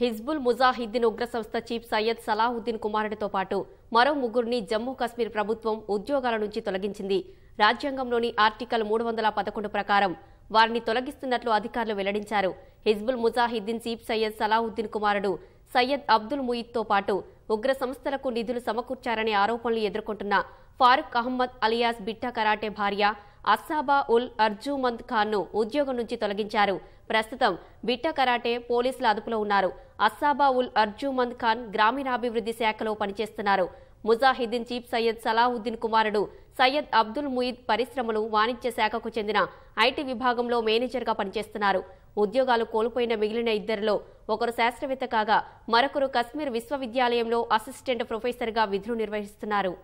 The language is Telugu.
హిజ్బుల్ ముజాహిద్దీన్ ఉగ్ర సంస్థ చీఫ్ సయ్యద్ సలాహుద్దీన్ కుమారుడితో పాటు మరో ముగ్గురిని జమ్మూ కశ్మీర్ ప్రభుత్వం ఉద్యోగాల నుంచి తొలగించింది రాజ్యాంగంలోని ఆర్టికల్ మూడు వందల పదకొండు ప్రకారం వారిని తొలగిస్తున్నట్లు అధికారులు వెల్లడించారు హిజ్బుల్ ముజాహిద్దీన్ చీఫ్ సయ్యద్ సలాహుద్దీన్ కుమారుడు సయ్యద్ అబ్దుల్ ముయిద్తో పాటు ఉగ్ర సంస్థలకు నిధులు సమకూర్చారనే ఆరోపణలు ఎదుర్కొంటున్న ఫారూక్ అహ్మద్ అలియాస్ బిట్టా కరాటే భార్య అస్సాబా ఉల్ అర్జుమంద్ ఖాన్ను ఉద్యోగం నుంచి తొలగించారు ప్రస్తుతం బిట్ట కరాటే పోలీసుల అదుపులో ఉన్నారు అస్సాబా ఉల్ అర్జుమంద్ ఖాన్ గ్రామీణాభివృద్ధి శాఖలో పనిచేస్తున్నారు ముజాహిద్దీన్ చీఫ్ సయ్యద్ సలాహుద్దీన్ కుమారుడు సయ్యద్ అబ్దుల్ ముయిద్ పరిశ్రమలు వాణిజ్య శాఖకు చెందిన ఐటీ విభాగంలో మేనేజర్గా పనిచేస్తున్నారు ఉద్యోగాలు కోల్పోయిన మిగిలిన ఇద్దరిలో ఒకరు శాస్త్రవేత్త కాగా మరొకరు కశ్మీర్ విశ్వవిద్యాలయంలో అసిస్టెంట్ ప్రొఫెసర్గా విధులు నిర్వహిస్తున్నారు